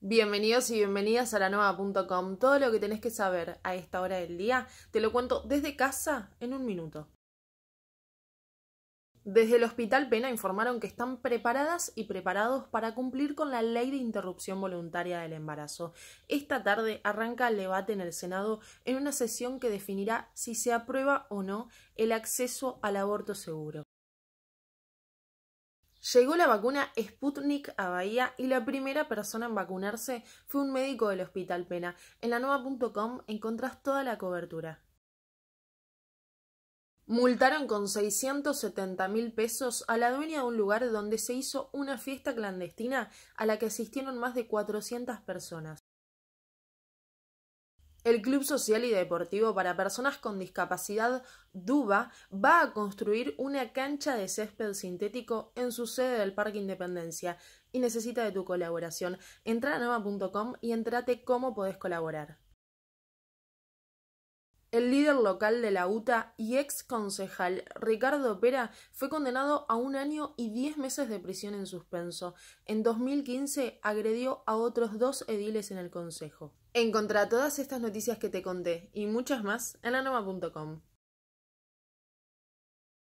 Bienvenidos y bienvenidas a la nueva.com. Todo lo que tenés que saber a esta hora del día te lo cuento desde casa en un minuto. Desde el Hospital Pena informaron que están preparadas y preparados para cumplir con la ley de interrupción voluntaria del embarazo. Esta tarde arranca el debate en el Senado en una sesión que definirá si se aprueba o no el acceso al aborto seguro. Llegó la vacuna Sputnik a Bahía y la primera persona en vacunarse fue un médico del Hospital Pena. En la nueva.com encontrás toda la cobertura. Multaron con 670 mil pesos a la dueña de un lugar donde se hizo una fiesta clandestina a la que asistieron más de 400 personas. El Club Social y Deportivo para Personas con Discapacidad DUBA va a construir una cancha de césped sintético en su sede del Parque Independencia y necesita de tu colaboración. Entra a nova.com y entrate cómo podés colaborar. El líder local de la UTA y ex concejal Ricardo Pera fue condenado a un año y diez meses de prisión en suspenso. En 2015 agredió a otros dos ediles en el consejo. Encontra todas estas noticias que te conté y muchas más en anoma.com.